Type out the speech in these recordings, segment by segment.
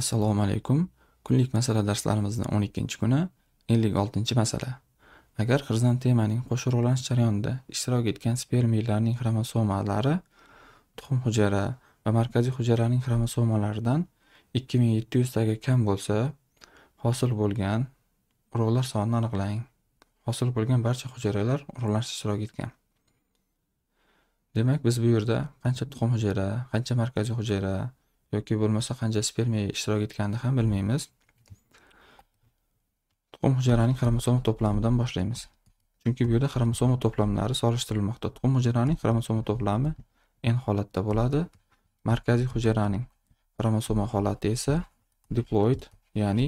Assalomu alaykum. Kunlik masala darslarimizning 12 kuni 56 masala. Agar xrizantemaning qo'shiruvlanish jarayonida ishtirok etgan spermiylarning xromosomalari tuxum hujayra va markaziy hujayraning xromosomalaridan 2700 taga kam bo'lsa, hosil bo'lgan urug'lar sonini aniqlang. Hosil bo'lgan barcha hujayralar urug'lanishda ishtirok etgan. Demak, biz bu yerda qancha tuxum hujayra, qancha markaziy hujayra yoki bo'lmasa qancha spermiya ishtirok etganini ham bilmaymiz tuxum hujayraning xromosoma to'plamidan boshlaymiz chunki bu yerda xromosoma to'plamlari solishtirilmoqda tuxum hujayraning xromosoma to'plami n holatda bo'ladi markaziy hujayraning xromosoma holati esa diploid ya'ni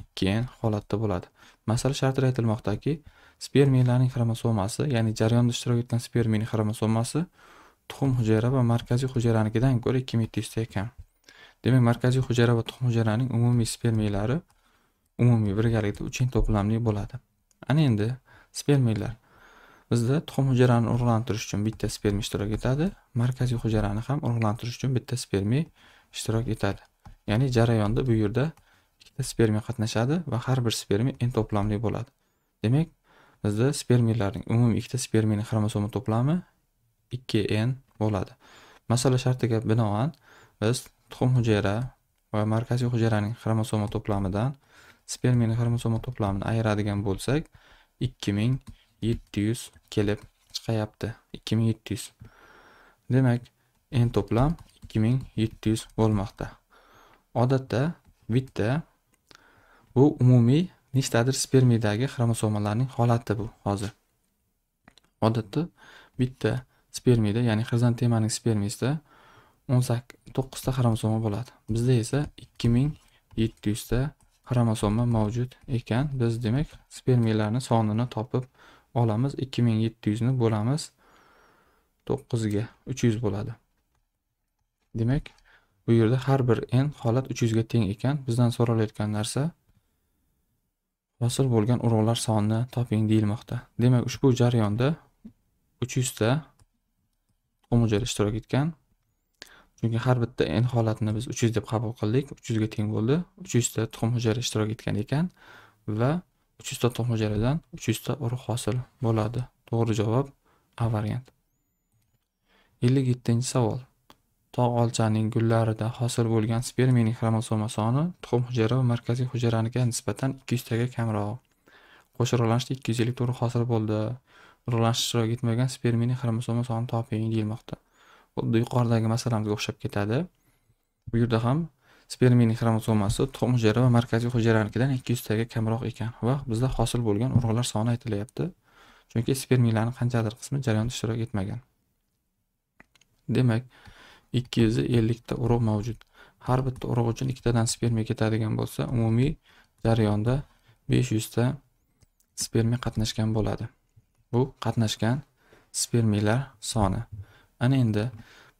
2n holatda bo'ladi masala shartida aytilmoqdaki spermiyalarning xromosomasi ya'ni jarayonda ishtirok etgan spermiyaning xromosomasi tuxum hujayra va markaziy hujayranikidan ko'ra ikki yetti yuzta kam demak markaziy hujayra va tuxum hujayraning umumiy spermiylari umumiy birgalikda uch teng to'plamli bo'ladi ana endi spermiylar bizda tuxum hujayrani urug'lantirish uchun bitta spermiy ishtirok etadi markaziy hujayrani ham urug'lantirish uchun bitta spermiy ishtirok etadi ya'ni jarayonda bu yerda ikkita spermiya qatnashadi va har bir spermiya n to'plamli bo'ladi demak bizda spermiylarning umumiy ikkita spermiyning xromosoma to'plami 2n bo'ladi masala shartiga binoan biz tuxum hujayra va markaziy hujayraning xromosoma to'plamidan spermiyaning xromosoma to'plamini ayiradigan bo'lsak 2700 kelib chiqyapti 2700 demak n to'plam 2700 bo'lmoqda odatda bitta bu umumiy nechtadir spermiyadagi xromosomalarning holati bu hozir odatda bitta spermiyada ya'ni xrizantemaning spermiyasida 18 to'qqizta xromosoma bo'ladi bizda esa ikki ming yetti yuzta xromosoma mavjud ekan biz demak spermiyalarni sonini topib olamiz ikki ming yetti yuzni bo'lamiz to'qqizga uch yuz bo'ladi demak bu yerda har bir n holat uch yuzga teng ekan bizdan so'ralayotgan narsa hosil bo'lgan urug'lar sonini toping deyilmoqda demak ushbu jarayonda uch yuzta tuxum hujayra ishtirok etgan chunki har bitta n holatni biz uch yuz deb qabul qildik uch yuzga teng bo'ldi uch yuzta tuxum hujayra ishtirok etgan ekan va uch yuzta tuxum hujayradan uch yuzta urug' hosil bo'ladi to'g'ri javob a variant ellik yettinchi savol tog' olchaning gullarida hosil bo'lgan spermiyaning xromosoma soni tuxum hujayra va markaziy hujayranikiga nisbatan ikki yuztaga kamroq qo'shib urug'lanishda ikki yuz ellik to'rt hosil bo'ldi urug'lanish ishtirok etmagan spermiyaning xromosoma sonini toping deyilmoqda xuddi yuqoridagi masalamizga o'xshab ketadi bu yerda ham spermiyaning xromosomasi tuxum hujayra va markaziy hujayranikidan ikki yuztaga kamroq ekan va bizda hosil bo'lgan urug'lar soni aytilyapti chunki spermiylarni qanchadir qismi jarayonda ishtirok etmagan demak ikki yuz ellikta urug' mavjud har bitta urug' uchun ikkitadan spermiya ketadigan bo'lsa umumiy jarayonda besh yuzta spermiya qatnashgan bo'ladi bu qatnashgan spermiyalar soni ana endi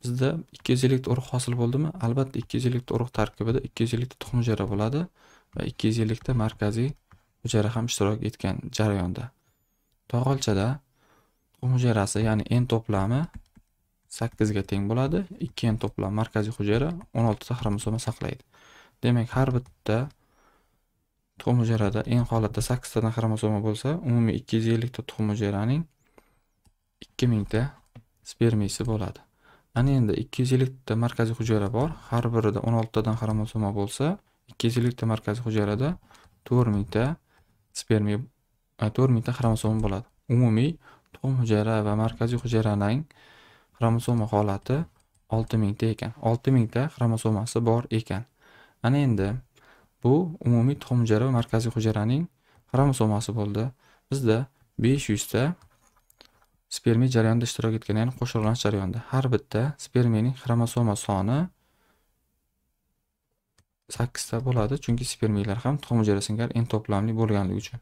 bizda ikki yuz ellikta urug' hosil bo'ldimi albatta ikki yuz ellikta urug' tarkibida ikki yuz ellikta tuxum hujayra bo'ladi va ikki yuz ellikta markaziy hujayra ham ishtirok etgan jarayonda tog'olchada tuxum hujayrasi ya'ni n to'plami sakkizga teng bo'ladi ikki n to'plam markaziy hujayra o'n oltita xromosoma saqlaydi demak har bitta tuxum hujayrada n holatda sakkiztadan xromosoma bo'lsa umumiy ikki yuz ellikta tuxum hujayraning ikki mingta spermiysi bo'ladi ana endi ikki yuz ellikta markaziy hujayra bor har birida o'n oltitadan xromosoma bo'lsa ikki yuz ellikta markaziy hujayrada to'rt mingta spermiya e, to'rt mingta xromosoma bo'ladi umumiy tuxum hujayra va markaziy hujayraning xromosoma holati olti mingta ekan olti mingta xromosomasi bor ekan ana endi bu umumiy tuxum hujayra va markaziy hujayraning xromosomasi bo'ldi bizda besh yuzta spermiya jarayonda ishtirok etgan ya'ni qo'shirlanish jarayonida har bitta spermiyaning xromosoma soni sakkizta bo'ladi chunki spermiylar ham tuxum hujayrasi singari n to'plamli bo'lganligi uchun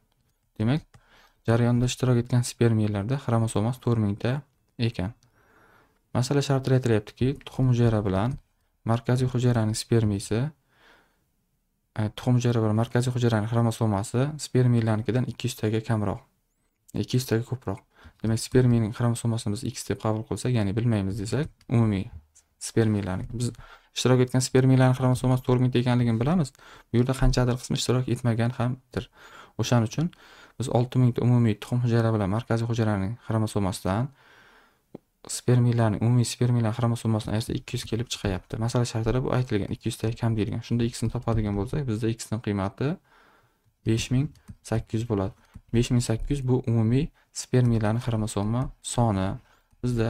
demak jarayonda ishtirok etgan spermiyalarda xromosomasi to'rt mingta ekan masala shartida aytilyaptiki tuxum hujayra bilan markaziy hujayraning spermiysi e, tuxum hujayra bilan markaziy hujayraning xromosomasi spermiylarnikidan ikki yuztaga kamroq ikki yuztaga ko'proq demak spermiyaning xromosomasini biz x deb qabul qilsak ya'ni bilmaymiz desak umumiy spermiyalarni biz ishtirok etgan spermiyalarni xromosomasi to'rt mingta ekanligini bilamiz bu yerda qanchadir qismi ishtirok etmagan hamdir o'shaning uchun biz olti mingta umumiy tuxum hujayra bilan markaziy hujayraning xromosomasidan spermiyalarning umumiy spermiyalar xromosomasini ayirsa ikki yuz kelib chiqyapti masala shartida bu aytilgan ikki yuzta kam deyilgan shunda x ni topadigan bo'lsak bizda x qiymati besh ming sakkiz yuz bo'ladi besh ming sakkiz yuz bu umumiy spermiylarni xromosoma soni bizda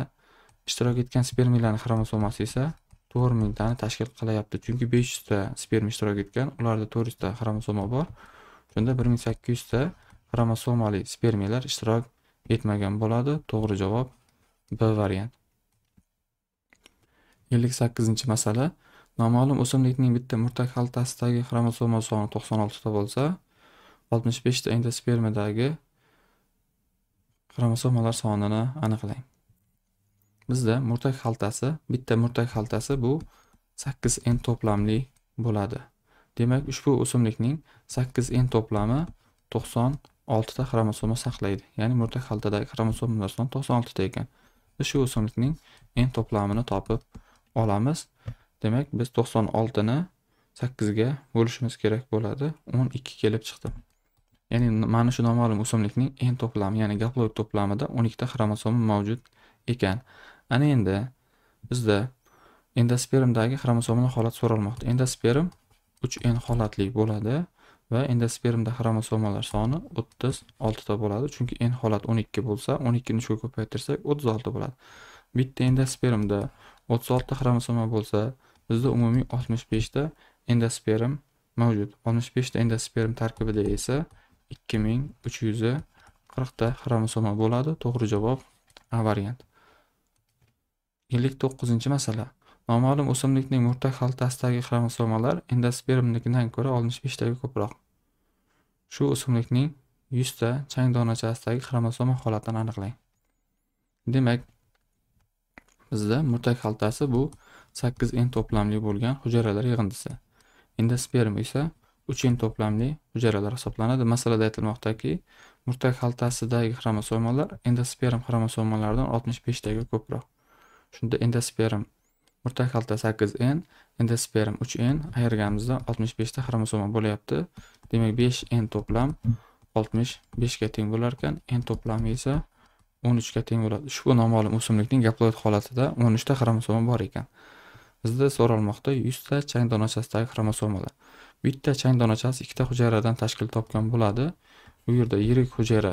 ishtirok etgan spermiylarni xromosomasi esa to'rt mingtani tashkil qilyapti chunki besh yuzta sperm ishtirok etgan ularda to'rt yuzta xromosoma bor shunda bir ming sakkiz yuzta xromosomali spermiyalar ishtirok etmagan bo'ladi to'g'ri javob b variant ellik sakkizinchi masala noma'lum o'simlikning bitta murtak xaltasidagi xromosoma soni to'qson oltita bo'lsa oltmish beshta endospermadagi xromosomalar sonini aniqlang bizda murtak xaltasi bitta murtak xaltasi bu sakkiz n to'plamli bo'ladi demak ushbu o'simlikning sakkiz n to'plami to'qson oltita xromosoma saqlaydi ya'ni murtak xaltadagi xromosomalar soni to'qson oltita ekan biz shu o'simlikning n to'plamini topib olamiz demak biz to'qson oltini sakkizga bo'lishimiz kerak bo'ladi o'n ikki kelib chiqdi ya'ni mana shu noma'lum o'simlikning n to'plami ya'ni gaploid to'plamida o'n ikkita xromosoma mavjud ekan ana endi bizda endospermdagi xromosomal holat so'ralmoqda endosperm uch n holatli bo'ladi va endospermda xromosomalar soni o'ttiz oltita bo'ladi chunki n holat o'n ikki bo'lsa o'n ikkini uchga ko'paytirsak o'ttiz olti bo'ladi bitta endospermda o'ttiz oltita xromosoma bo'lsa bizda umumiy oltmish beshta endosperm mavjud oltmish beshta endosperm tarkibida esa 2340 ta xromosoma bo'ladi to'g'ri javob a variant 59 masala noma'lum o'simlikning murtak xaltasidagi xromosomalar endospermnikidan ko'ra 65 taga ko'proq shu o'simlikning ta chang donachasidagi xromosoma holatini aniqlang demak bizda murtak xaltasi bu 8 n to'plamli bo'lgan hujayralar yig'indisi endosperm esa uch to'plamli hujayralar hisoblanadi masalada aytilmoqdaki murtak xaltasidagi xromosomalar endosperm xromosomalaridan oltmish beshtaga ko'proq shunda endosperm murtak xalta sakkiz n endosperm uch n ayirganimizda oltmish beshta xromosoma bo'lyapti demak besh n to'plam oltmish beshga teng bo'lar ekan n to'plami esa o'n uchga teng bo'ladi ushbu noma'lum o'simlikning gaploid holatida o'n uchta xromosoma bor ekan bizda so'ralmoqda yuzta chang donachasidagi xromosomalar bitta chang donachasi ikkita hujayradan tashkil topgan bo'ladi u yerda yirik hujayra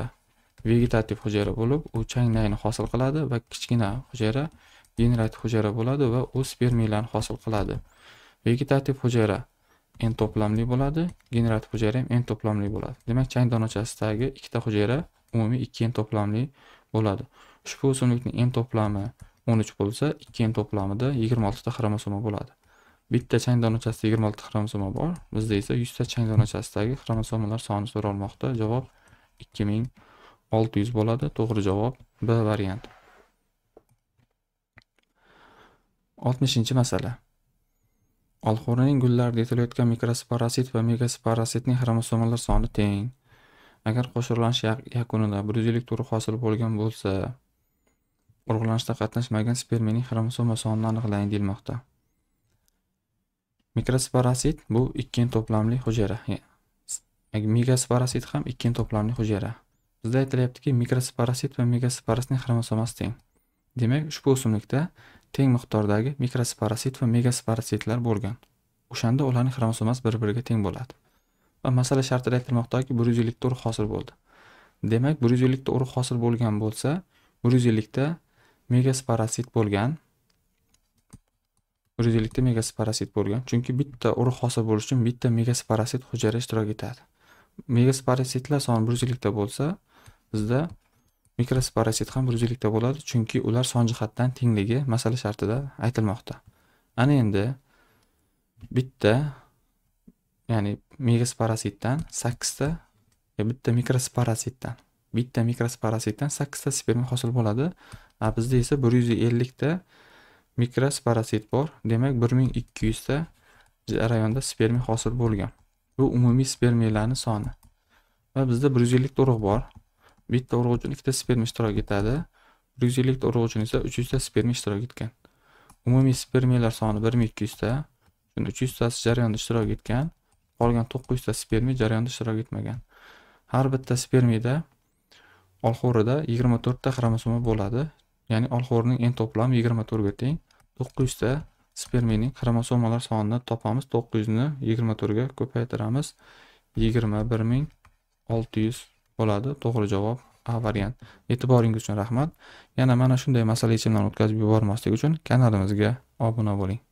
vegetativ hujayra bo'lib u chang nayni hosil qiladi va kichkina hujayra generativ hujayra bo'ladi va u spermiylarni hosil qiladi vegetativ hujayra n to'plamli bo'ladi generativ hujayra ham n to'plamli bo'ladi demak chang donachasidagi ikkita hujayra umumiy ikki n to'plamli bo'ladi ushbu o'simlikning n to'plami o'n uch bo'lsa ikki n to'plamida yigirma oltita xromosoma bo'ladi bitta chang donachasida yigirma olti xromosoma bor bizda esa yuzta chang donachasidagi xromosomalar soni so'ralmoqda javob ikki ming olti yuz bo'ladi to'g'ri javob b variant oltmishinchi masala olxo'rining gullarida etilayotgan mikrosparasit va megasparasitning xromosomalar soni teng agar qo'shirlanish yakunida bir yuz ellik turi hosil bo'lgan bo'lsa urug'lanishda qatnashmagan spermiyaning xromosoma sonini aniqlang deyilmoqda mikrosparazit bu ikkinchi to'plamli hujayra e, megasparazit ham ikkinchi to'plamli hujayra bizda aytilyaptiki mikrosparazit va megasparazitning xromosomasi teng demak ushbu o'simlikda teng miqdordagi mikrosparazit va megasparazitlar bo'lgan o'shanda ularning xromosomasi bir biriga teng bo'ladi va masala shartida aytilmoqdaki bir yuz ellikta urug' hosil bo'ldi demak bir yuz ellikta urug' hosil bo'lgan bo'lsa bir yuz ellikta bo'lgan o'riklikda megasi bo'lgan chunki bitta urug' hosil bo'lishi uchun bitta megasi hujayra ishtirok etadi megasi soni bir yuzlikda bo'lsa bizda mikrosi ham bir yuzlikda bo'ladi chunki ular son jihatdan tengligi masala shartida aytilmoqda ana endi bitta ya'ni megas parazitdan sakkizta bitta mikros bitta mikros parazitdan sakkizta sperma hosil bo'ladi a bizda esa bir yuz ellikta mikras parasit bor demak bir ming ikki yuzta jarayonda spermiya hosil bo'lgan bu umumiy spermiyalarni soni va bizda bir yuz ellikta urug' bor bitta urug' uchun ikkita sperm ishtirok etadi bir yuz ellikta urug' uchun esa uch yuzta sperm ishtirok etgan umumiy spermiyalar soni bir ming ikki yuzta uch yuztasi jarayonda ishtirok etgan qolgan to'qqiz yuzta spermiya jarayonda ishtirok etmagan har bitta spermiyada olxo'rida yigirma to'rtta xromosoma bo'ladi ya'ni olxo'rining n to'plami yigirma to'rtga teng ta spermining xromosomalar sonini topamiz 900 ni 24 ga ko'paytiramiz 21600 bo'ladi to'g'ri javob a variant e'tiboringiz uchun rahmat yana mana shunday masala yechimlarni o'tkazib yubormaslik uchun kanalimizga obuna bo'ling